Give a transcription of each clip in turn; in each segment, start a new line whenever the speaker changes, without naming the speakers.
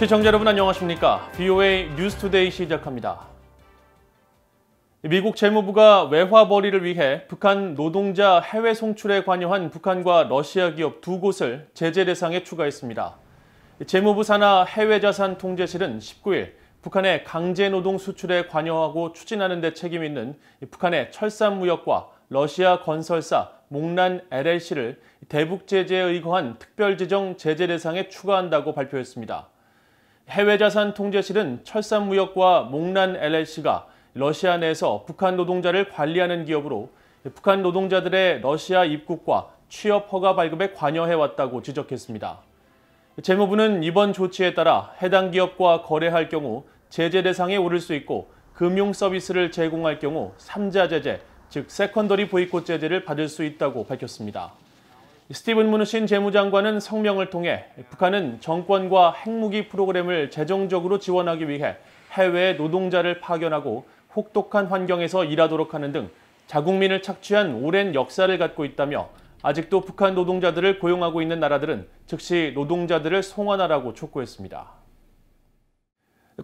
시청자 여러분 안녕하십니까? BOA 뉴스투데이 시작합니다. 미국 재무부가 외화벌이를 위해 북한 노동자 해외 송출에 관여한 북한과 러시아 기업 두 곳을 제재 대상에 추가했습니다. 재무부 산하 해외자산통제실은 19일 북한의 강제노동 수출에 관여하고 추진하는 데 책임 있는 북한의 철산무역과 러시아 건설사 목란 LLC를 대북 제재에 의거한 특별지정 제재 대상에 추가한다고 발표했습니다. 해외자산 통제실은 철산무역과 몽란 LLC가 러시아 내에서 북한 노동자를 관리하는 기업으로 북한 노동자들의 러시아 입국과 취업 허가 발급에 관여해왔다고 지적했습니다. 재무부는 이번 조치에 따라 해당 기업과 거래할 경우 제재 대상에 오를 수 있고 금융 서비스를 제공할 경우 3자 제재, 즉 세컨더리 보이콧 제재를 받을 수 있다고 밝혔습니다. 스티븐 무누신 재무장관은 성명을 통해 북한은 정권과 핵무기 프로그램을 재정적으로 지원하기 위해 해외 노동자를 파견하고 혹독한 환경에서 일하도록 하는 등 자국민을 착취한 오랜 역사를 갖고 있다며 아직도 북한 노동자들을 고용하고 있는 나라들은 즉시 노동자들을 송환하라고 촉구했습니다.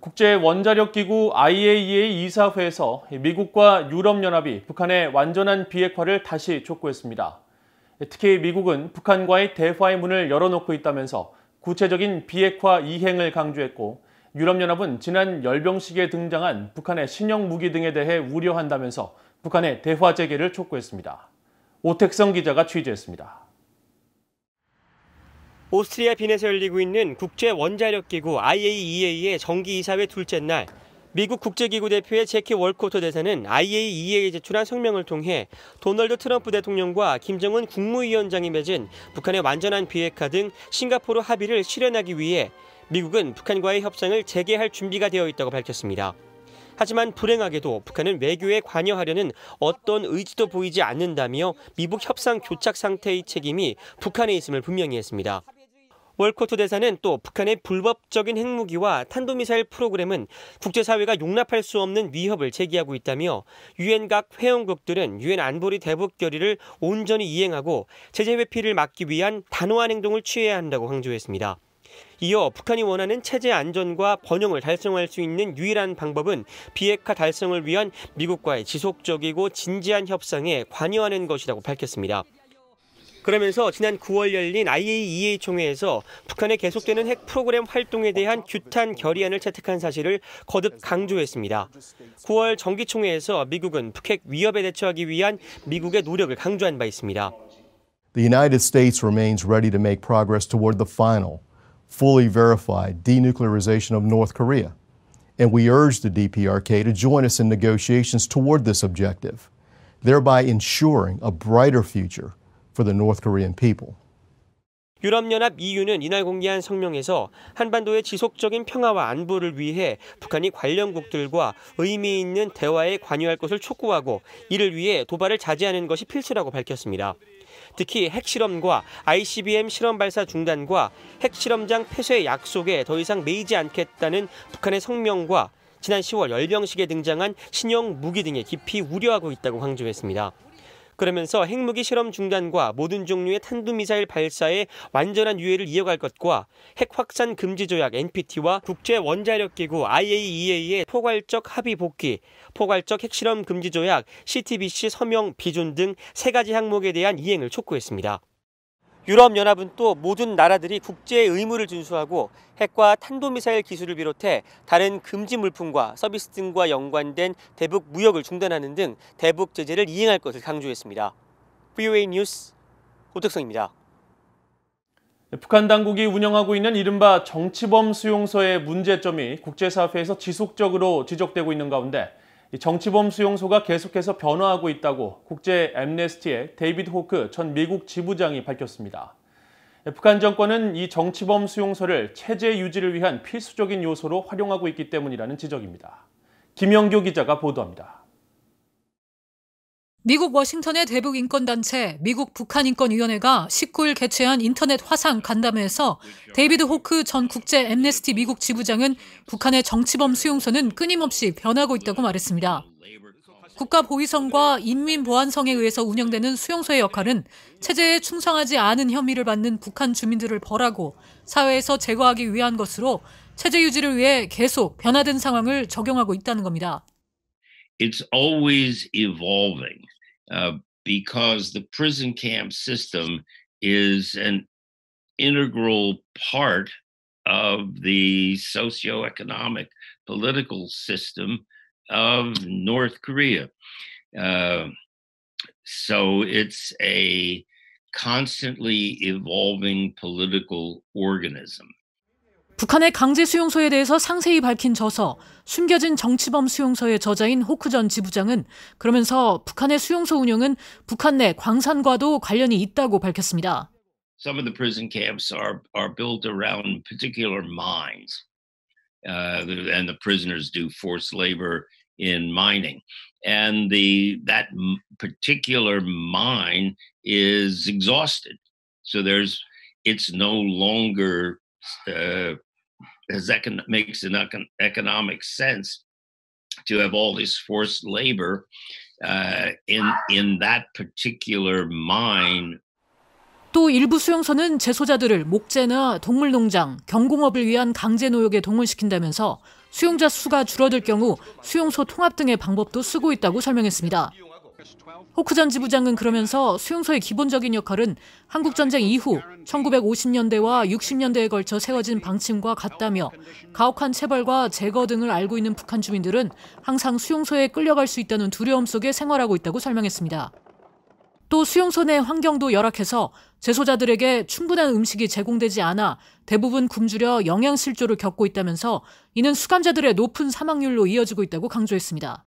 국제 원자력 기구 IAEA 이사회에서 미국과 유럽 연합이 북한의 완전한 비핵화를 다시 촉구했습니다. 특히 미국은 북한과의 대화의 문을 열어놓고 있다면서 구체적인 비핵화 이행을 강조했고 유럽연합은 지난 열병식에 등장한 북한의 신형 무기 등에 대해 우려한다면서 북한의 대화 재개를 촉구했습니다. 오택성 기자가 취재했습니다.
오스트리아 빈에서 열리고 있는 국제 원자력 기구 IAEA의 정기 이사회 둘째 날 미국 국제기구 대표의 제키 월코트 대사는 IAEA에 제출한 성명을 통해 도널드 트럼프 대통령과 김정은 국무위원장이 맺은 북한의 완전한 비핵화 등 싱가포르 합의를 실현하기 위해 미국은 북한과의 협상을 재개할 준비가 되어 있다고 밝혔습니다. 하지만 불행하게도 북한은 외교에 관여하려는 어떤 의지도 보이지 않는다며 미북 협상 교착 상태의 책임이 북한에 있음을 분명히 했습니다. 월코트 대사는 또 북한의 불법적인 핵무기와 탄도미사일 프로그램은 국제사회가 용납할 수 없는 위협을 제기하고 있다며 유엔 각 회원국들은 유엔 안보리 대북 결의를 온전히 이행하고 제재 회피를 막기 위한 단호한 행동을 취해야 한다고 강조했습니다. 이어 북한이 원하는 체제 안전과 번영을 달성할 수 있는 유일한 방법은 비핵화 달성을 위한 미국과의 지속적이고 진지한 협상에 관여하는 것이라고 밝혔습니다. 그러면서 지난 9월 열린 IAEA 총회에서 북한의 계속되는 핵 프로그램 활동에 대한 규탄 결의안을 채택한 사실을 거듭 강조했습니다. 9월 정기총회에서 미국은 북핵 위협에 대처하기 위한 미국의 노력을 강조한 바 있습니다.
The United States remains ready to make progress toward the final, fully verified denuclearization of North Korea. And we urge the DPRK to join us in negotiations toward this objective, thereby ensuring a brighter future for the North Korean people.
유럽연합 EU는 이날 공개한 성명에서 한반도의 지속적인 평화와 안보를 위해 북한이 관련국들과 의미 있는 대화에 관여할 것을 촉구하고 이를 위해 도발을 자제하는 것이 필수라고 밝혔습니다. 특히 핵실험과 ICBM 실험 발사 중단과 핵실험장 폐쇄 약속에 더 이상 매이지 않겠다는 북한의 성명과 지난 10월 열병식에 등장한 신형 무기 등에 깊이 우려하고 있다고 강조했습니다. 그러면서 핵무기 실험 중단과 모든 종류의 탄도미사일 발사에 완전한 유예를 이어갈 것과 핵 확산 금지 조약 NPT와 국제 원자력 기구 IAEA의 포괄적 합의 복귀, 포괄적 핵실험 금지 조약 CTBC 서명 비준 등 세 가지 항목에 대한 이행을 촉구했습니다. 유럽연합은 또 모든 나라들이 국제 의무를 준수하고 핵과 탄도미사일 기술을 비롯해 다른 금지 물품과 서비스 등과 연관된 대북 무역을 중단하는 등 대북 제재를 이행할 것을 강조했습니다. VOA 뉴스 오택성입니다. 네, 북한 당국이 운영하고 있는 이른바 정치범
수용소의 문제점이 국제사회에서 지속적으로 지적되고 있는 가운데 정치범 수용소가 계속해서 변화하고 있다고 국제 엠네스티의 데이비드 호크 전 미국 지부장이 밝혔습니다. 북한 정권은 이 정치범 수용소를 체제 유지를 위한 필수적인 요소로 활용하고 있기 때문이라는 지적입니다. 김영교 기자가 보도합니다.
미국 워싱턴의 대북 인권단체 미국 북한인권위원회가 19일 개최한 인터넷 화상 간담회에서 데이비드 호크 전 국제 엠네스티 미국 지부장은 북한의 정치범 수용소는 끊임없이 변하고 있다고 말했습니다. 국가 보위성과 인민보안성에 의해서 운영되는 수용소의 역할은 체제에 충성하지 않은 혐의를 받는 북한 주민들을 벌하고 사회에서 제거하기 위한 것으로 체제 유지를 위해 계속 변화된 상황을 적용하고 있다는 겁니다.
it's always evolving. Uh, because the prison camp system is an integral part of the socioeconomic political system of North Korea. Uh, so it's a constantly evolving political organism.
북한의 강제 수용소에 대해서 상세히 밝힌 저서 숨겨진 정치범 수용소의 저자인 호크 전 지부장은 그러면서 북한의 수용소 운영은 북한 내 광산과도 관련이 있다고 밝혔습니다.
Some of the prison camps are are built around particular mines, uh, and the prisoners do forced labor in mining. And the that particular mine is exhausted, so there's it's no longer Uh, has econ- makes an econ- economic sense to have all this forced labor uh, in in that particular mine.
또 일부 수용소는 재소자들을 목재나 동물농장, 경공업을 위한 강제 노역에 동원시킨다면서 수용자 수가 줄어들 경우 수용소 통합 등의 방법도 쓰고 있다고 설명했습니다. 호크전 지부장은 그러면서 수용소의 기본적인 역할은 한국전쟁 이후 1950년대와 60년대에 걸쳐 세워진 방침과 같다며 가혹한 체벌과 제거 등을 알고 있는 북한 주민들은 항상 수용소에 끌려갈 수 있다는 두려움 속에 생활하고 있다고 설명했습니다. 또 수용소 내 환경도 열악해서 재소자들에게 충분한 음식이 제공되지 않아 대부분 굶주려 영양실조를 겪고 있다면서 이는 수감자들의 높은 사망률로 이어지고 있다고 강조했습니다.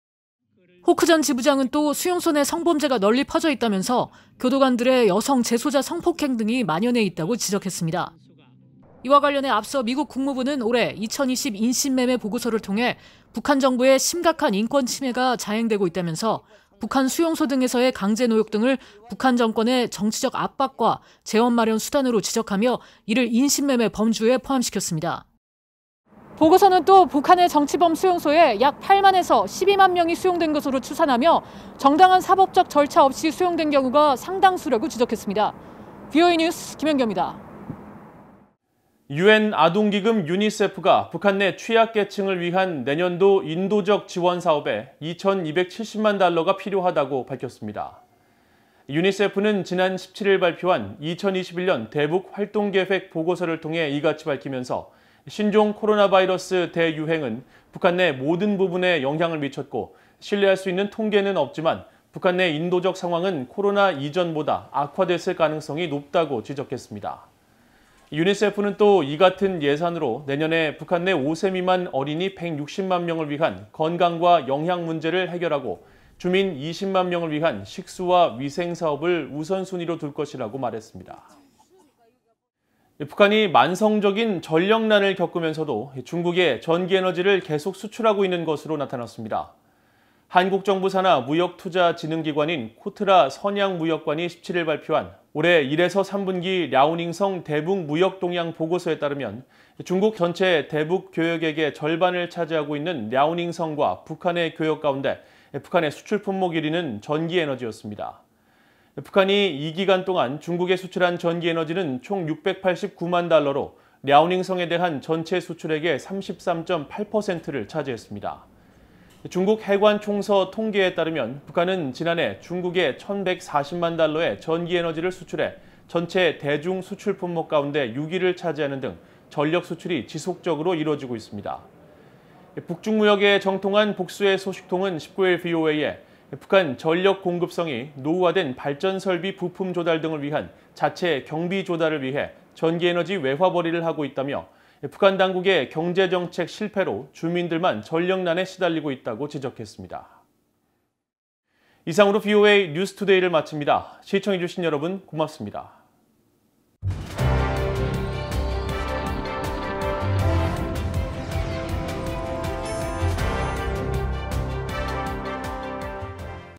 호크 전 지부장은 또 수용소 내 성범죄가 널리 퍼져 있다면서 교도관들의 여성 재소자 성폭행 등이 만연해 있다고 지적했습니다. 이와 관련해 앞서 미국 국무부는 올해 2020 인신매매 보고서를 통해 북한 정부의 심각한 인권 침해가 자행되고 있다면서 북한 수용소 등에서의 강제 노역 등을 북한 정권의 정치적 압박과 재원 마련 수단으로 지적하며 이를 인신매매 범주에 포함시켰습니다. 보고서는 또 북한의 정치범 수용소에 약 8만에서 12만 명이 수용된 것으로 추산하며 정당한 사법적 절차 없이 수용된 경우가 상당수라고 지적했습니다. 비오이 뉴스 김현경입니다.
유엔 아동기금 유니세프가 북한 내 취약계층을 위한 내년도 인도적 지원 사업에 2,270만 달러가 필요하다고 밝혔습니다. 유니세프는 지난 17일 발표한 2021년 대북 활동계획 보고서를 통해 이같이 밝히면서 신종 코로나 바이러스 대유행은 북한 내 모든 부분에 영향을 미쳤고 신뢰할 수 있는 통계는 없지만 북한 내 인도적 상황은 코로나 이전보다 악화됐을 가능성이 높다고 지적했습니다. 유니세프는 또 이 같은 예산으로 내년에 북한 내 5세 미만 어린이 160만 명을 위한 건강과 영양 문제를 해결하고 주민 20만 명을 위한 식수와 위생 사업을 우선순위로 둘 것이라고 말했습니다. 북한이 만성적인 전력난을 겪으면서도 중국에 전기에너지를 계속 수출하고 있는 것으로 나타났습니다. 한국 정부 산하 무역투자진흥기관인 코트라 선양무역관이 17일 발표한 올해 1에서 3분기 랴오닝성 대북 무역 동향 보고서에 따르면 중국 전체 대북 교역액의 절반을 차지하고 있는 랴오닝성과 북한의 교역 가운데 북한의 수출 품목 1위는 전기에너지였습니다. 북한이 2기간 동안 중국에 수출한 전기에너지는 총 689만 달러로 랴오닝성에 대한 전체 수출액의 33.8%를 차지했습니다. 중국 해관 총서 통계에 따르면 북한은 지난해 중국에 1,140만 달러의 전기에너지를 수출해 전체 대중 수출 품목 가운데 6위를 차지하는 등 전력 수출이 지속적으로 이루어지고 있습니다. 북중무역에 정통한 복수의 소식통은 19일 VOA에 북한 전력 공급성이 노후화된 발전 설비 부품 조달 등을 위한 자체 경비 조달을 위해 전기에너지 외화벌이를 하고 있다며 북한 당국의 경제정책 실패로 주민들만 전력난에 시달리고 있다고 지적했습니다. 이상으로 BOA 뉴스투데이를 마칩니다. 시청해주신 여러분 고맙습니다.